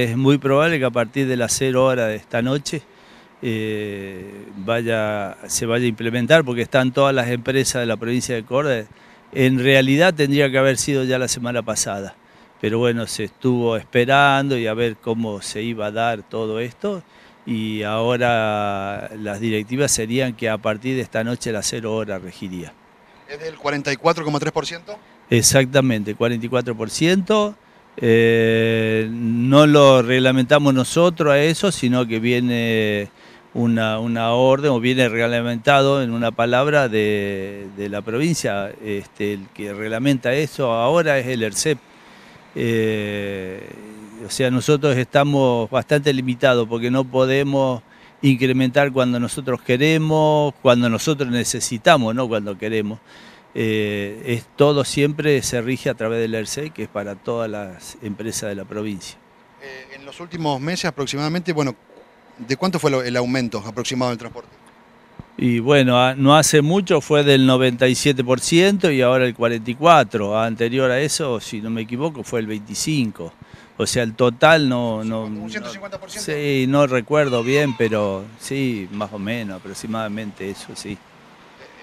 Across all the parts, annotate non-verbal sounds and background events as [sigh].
Es muy probable que a partir de las 0 horas de esta noche eh, se vaya a implementar, porque están todas las empresas de la provincia de Córdoba. En realidad tendría que haber sido ya la semana pasada, pero bueno, se estuvo esperando y a ver cómo se iba a dar todo esto. Y ahora las directivas serían que a partir de esta noche la 0 horas regiría. ¿Es del 44,3%? Exactamente, 44%. Eh, no lo reglamentamos nosotros a eso, sino que viene una, orden o viene reglamentado en una palabra de, la provincia. Este, el que reglamenta eso ahora es el ERCEP. Eh, o sea, nosotros estamos bastante limitados porque no podemos incrementar cuando nosotros queremos, cuando nosotros necesitamos, no cuando queremos. Eh, es, todo siempre se rige a través del Erce, que es para todas las empresas de la provincia. Eh, en los últimos meses aproximadamente, bueno, ¿de cuánto fue el aumento aproximado del transporte? Y bueno, no hace mucho fue del 97% y ahora el 44%. Anterior a eso, si no me equivoco, fue el 25%. O sea, el total no... no 150%? sí, no recuerdo bien, pero sí, más o menos, aproximadamente eso, sí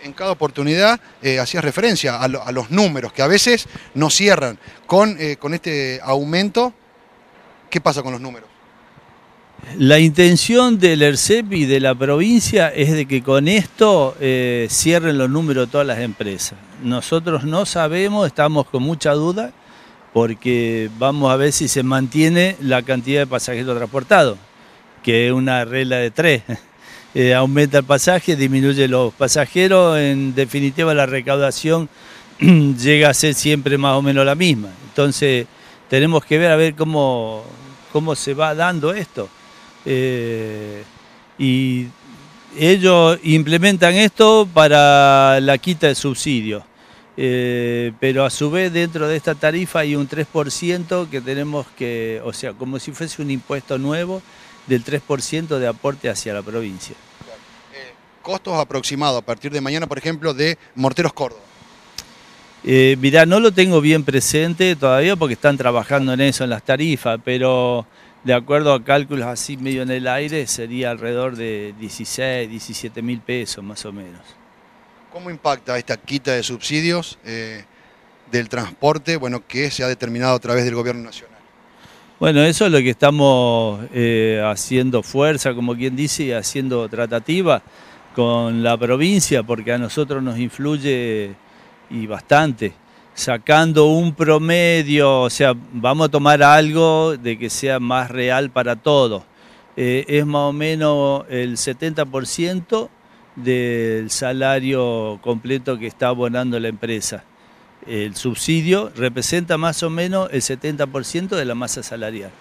en cada oportunidad eh, hacías referencia a, los números que a veces no cierran. Con, eh, con este aumento, ¿qué pasa con los números? La intención del ERCEP y de la provincia es de que con esto eh, cierren los números todas las empresas. Nosotros no sabemos, estamos con mucha duda, porque vamos a ver si se mantiene la cantidad de pasajeros transportados, que es una regla de tres. Eh, aumenta el pasaje, disminuye los pasajeros, en definitiva la recaudación [clears throat] llega a ser siempre más o menos la misma. Entonces tenemos que ver a ver cómo, cómo se va dando esto. Eh, y ellos implementan esto para la quita de subsidios. Eh, pero a su vez dentro de esta tarifa hay un 3% que tenemos que, o sea, como si fuese un impuesto nuevo del 3% de aporte hacia la provincia. Eh, ¿Costos aproximados a partir de mañana, por ejemplo, de Morteros Córdoba? Eh, mirá, no lo tengo bien presente todavía porque están trabajando en eso, en las tarifas, pero de acuerdo a cálculos así medio en el aire, sería alrededor de 16, 17 mil pesos más o menos. ¿Cómo impacta esta quita de subsidios eh, del transporte, bueno, que se ha determinado a través del gobierno nacional? Bueno, eso es lo que estamos eh, haciendo fuerza, como quien dice, haciendo tratativa con la provincia, porque a nosotros nos influye y bastante, sacando un promedio, o sea, vamos a tomar algo de que sea más real para todos. Eh, es más o menos el 70% del salario completo que está abonando la empresa el subsidio representa más o menos el 70% de la masa salarial,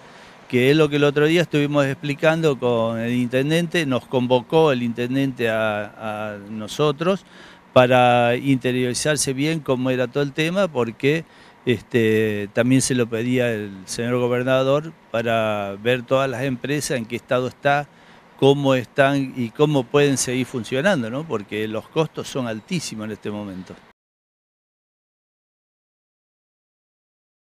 que es lo que el otro día estuvimos explicando con el intendente, nos convocó el intendente a, nosotros para interiorizarse bien cómo era todo el tema, porque este, también se lo pedía el señor gobernador para ver todas las empresas en qué estado está, cómo están y cómo pueden seguir funcionando, ¿no? porque los costos son altísimos en este momento.